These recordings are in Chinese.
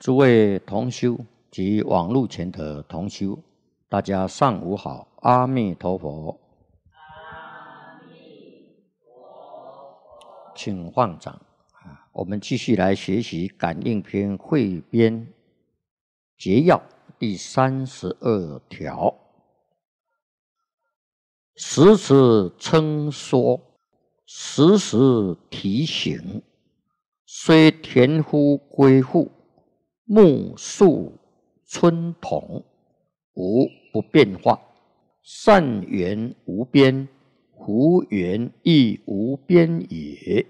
诸位同修及网络前的同修，大家上午好！阿弥陀佛。阿弥陀佛，请放掌啊！我们继续来学习《感应篇汇编》结要第三十二条：时时称说，时时提醒，虽田夫归户。木树春桐，无不变化；善缘无边，福缘亦无边也。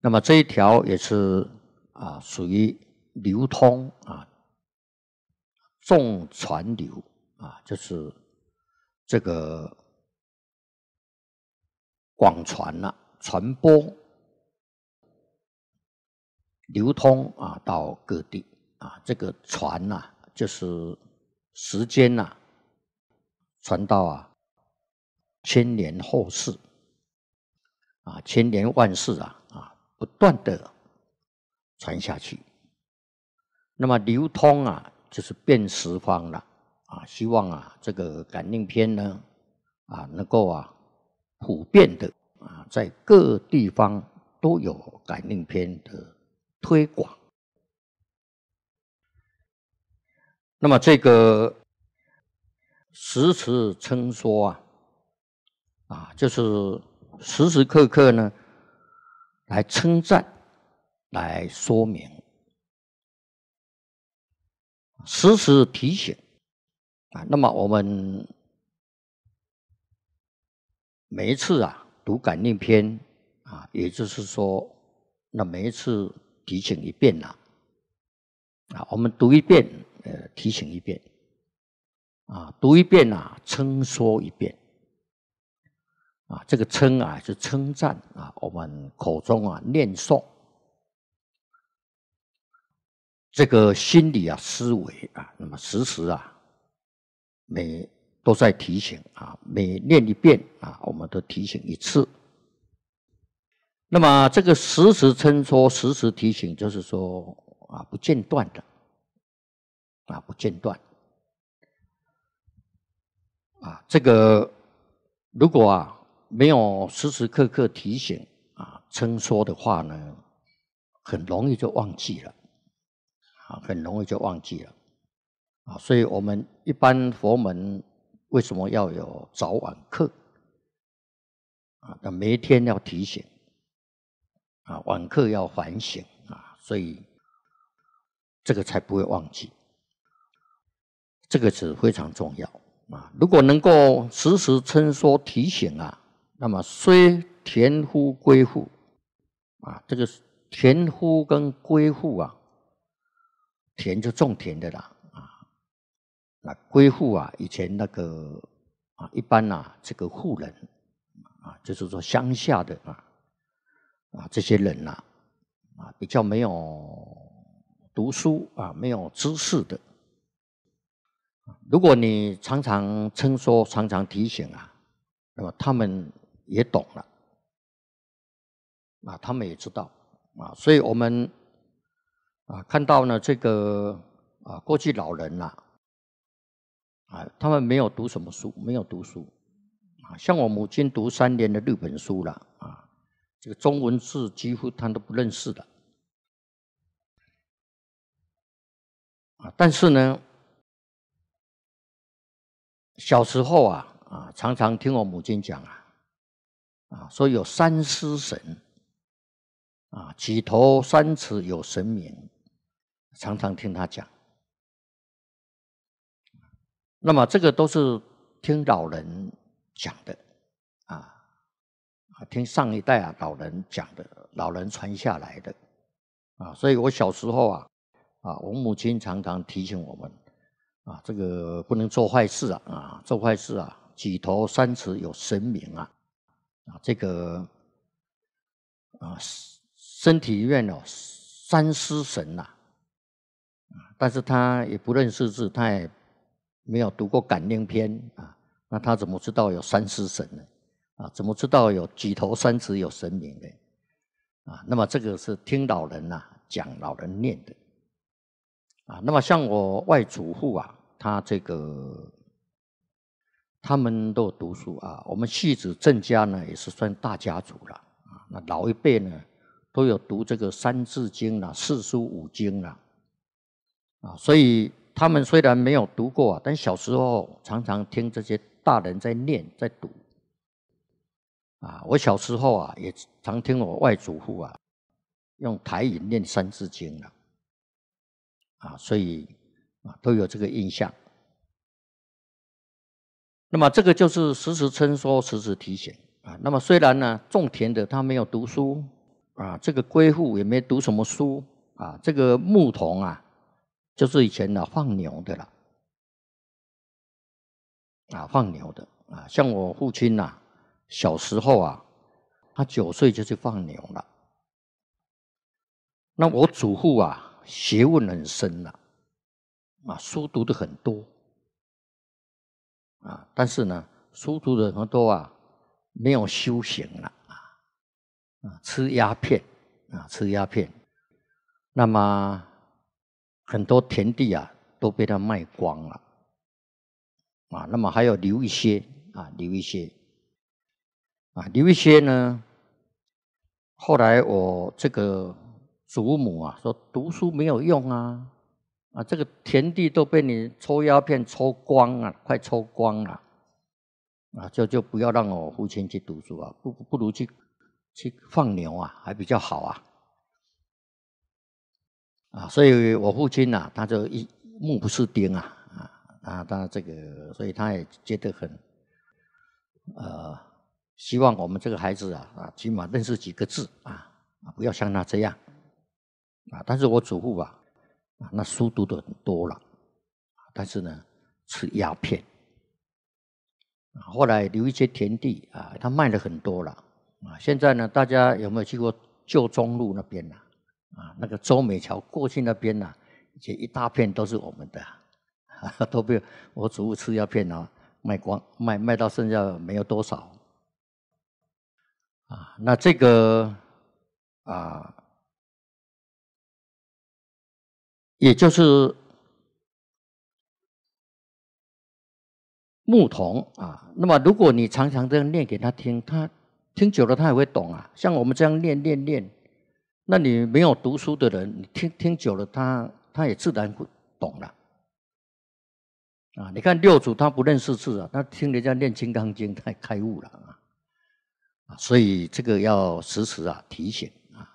那么这一条也是啊，属于流通啊，众传流啊，就是这个广传了，传播。流通啊，到各地啊，这个传呐，就是时间呐，传到啊千年后世啊，千年万世啊啊，不断的传下去。那么流通啊，就是变十方了啊，希望啊，这个感应篇呢啊，能够啊普遍的啊，在各地方都有感应篇的。推广，那么这个时时称说啊，啊，就是时时刻刻呢，来称赞，来说明，时时提醒啊。那么我们每一次啊，读感应篇啊，也就是说，那每一次。提醒一遍呐，啊，我们读一遍，呃，提醒一遍，啊，读一遍啊，称说一遍，啊，这个称啊是称赞啊，我们口中啊念诵，这个心理啊思维啊，那么时时啊，每都在提醒啊，每念一遍啊，我们都提醒一次。那么这个时时撑缩、时时提醒，就是说啊，不间断的，啊，不间断，啊，这个如果啊没有时时刻刻提醒啊撑缩的话呢，很容易就忘记了，啊，很容易就忘记了，啊，所以我们一般佛门为什么要有早晚课？啊，那每天要提醒。啊，晚课要反省啊，所以这个才不会忘记，这个是非常重要啊。如果能够时时称说提醒啊，那么虽田夫归户啊，这个田夫跟归户啊，田就种田的啦啊，那归户啊，以前那个啊，一般呐，这个户人啊，就是说乡下的啊。啊，这些人呐，啊，比较没有读书啊，没有知识的。如果你常常称说，常常提醒啊，那么他们也懂了，啊，他们也知道啊，所以我们啊，看到呢这个啊，过去老人呐，啊，他们没有读什么书，没有读书啊，像我母亲读三年的日本书了。这个中文字几乎他都不认识的，啊！但是呢，小时候啊啊，常常听我母亲讲啊，啊，说有三尸神，啊，举头三尺有神明，常常听他讲。那么这个都是听老人讲的。听上一代啊，老人讲的，老人传下来的，啊，所以我小时候啊，啊，我母亲常常提醒我们，啊，这个不能做坏事啊，啊，做坏事啊，举头三尺有神明啊，啊，这个，啊，身体医院哦，三思神呐，啊，但是他也不认识字，他也没有读过感应篇啊，那他怎么知道有三思神呢？啊，怎么知道有举头三尺有神明呢？啊，那么这个是听老人呐讲，老人念的。啊，那么像我外祖父啊，他这个他们都读书啊。我们戏子郑家呢，也是算大家族了啊。那老一辈呢，都有读这个《三字经》啊，四书五经》啦。啊，所以他们虽然没有读过啊，但小时候常常听这些大人在念，在读。啊，我小时候啊，也常听我外祖父啊用台语念《三字经》了，啊，所以啊都有这个印象。那么这个就是时时称说，时时提醒啊。那么虽然呢，种田的他没有读书啊，这个归户也没读什么书啊，这个牧童啊，就是以前呢放牛的了，啊，放牛的啊，像我父亲呐。小时候啊，他九岁就去放牛了。那我祖父啊，学问很深呐、啊，书读的很多，啊，但是呢，书读的很多啊，没有修行了啊，啊，吃鸦片，啊，吃鸦片，那么很多田地啊，都被他卖光了，啊，那么还要留一些啊，留一些。啊，留一些呢。后来我这个祖母啊，说读书没有用啊，啊，这个田地都被你抽鸦片抽光啊，快抽光了，啊，就就不要让我父亲去读书啊，不不如去去放牛啊，还比较好啊，啊，所以我父亲呐，他就一目不识丁啊，啊，当他这个，所以他也觉得很，呃。希望我们这个孩子啊啊，起码认识几个字啊啊，不要像他这样啊。但是我祖父啊啊，那书读的很多了，但是呢，吃鸦片。啊、后来留一些田地啊，他卖了很多了啊。现在呢，大家有没有去过旧中路那边呐？啊，那个周美桥过去那边呐，一些一大片都是我们的，都被我祖父吃鸦片啊卖光，卖卖到剩下没有多少。啊，那这个啊，也就是牧童啊。那么，如果你常常这样念给他听，他听久了他也会懂啊。像我们这样念念念，那你没有读书的人，你听听久了，他他也自然会懂了。啊，你看六祖他不认识字啊，他听人家念《金刚经》，他开悟了啊。所以这个要时时啊提醒啊，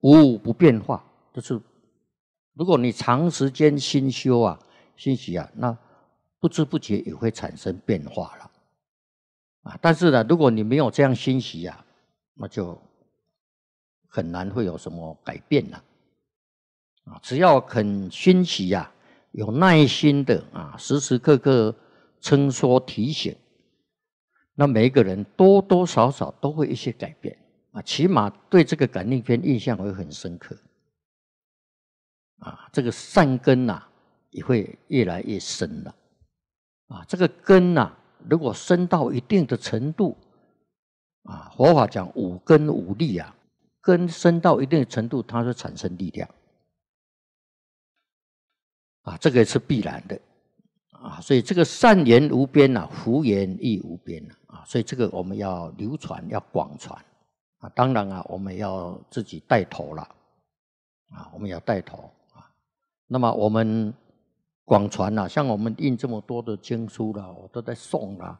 无不变化，就是如果你长时间心修啊、心息啊，那不知不觉也会产生变化了啊。但是呢，如果你没有这样心习啊，那就很难会有什么改变了啊。只要肯心习呀，有耐心的啊，时时刻刻称说提醒。那每一个人多多少少都会一些改变啊，起码对这个感应圈印象会很深刻啊，这个善根呐也会越来越深了啊，这个根呐如果深到一定的程度啊，佛法讲五根五力啊，根深到一定的程度，它会产生力量啊，这个也是必然的。啊，所以这个善言无边呐，福言亦无边呐，啊，所以这个我们要流传，要广传，啊，当然啊，我们要自己带头了，啊，我们要带头啊。那么我们广传呐，像我们印这么多的经书了，我都在送了。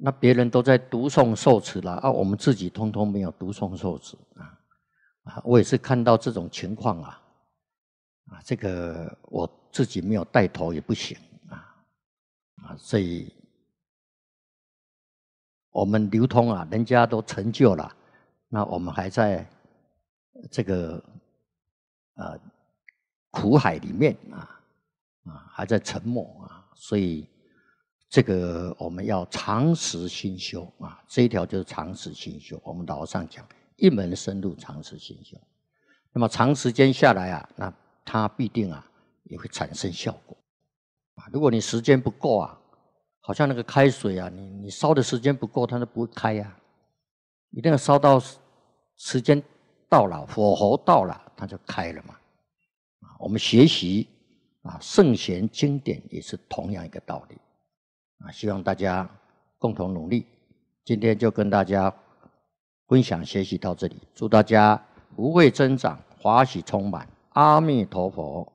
那别人都在读诵受持了，啊，我们自己通通没有读诵受持啊，啊，我也是看到这种情况啊，啊，这个我自己没有带头也不行。所以，我们流通啊，人家都成就了，那我们还在这个啊苦海里面啊啊还在沉默啊，所以这个我们要常识心修啊，这一条就是常识心修。我们老上讲一门深入常识心修，那么长时间下来啊，那它必定啊也会产生效果。如果你时间不够啊，好像那个开水啊，你你烧的时间不够，它都不会开呀。一定要烧到时间到了，火候到了，它就开了嘛。啊，我们学习啊，圣贤经典也是同样一个道理。啊，希望大家共同努力。今天就跟大家分享学习到这里，祝大家福慧增长，华喜充满。阿弥陀佛。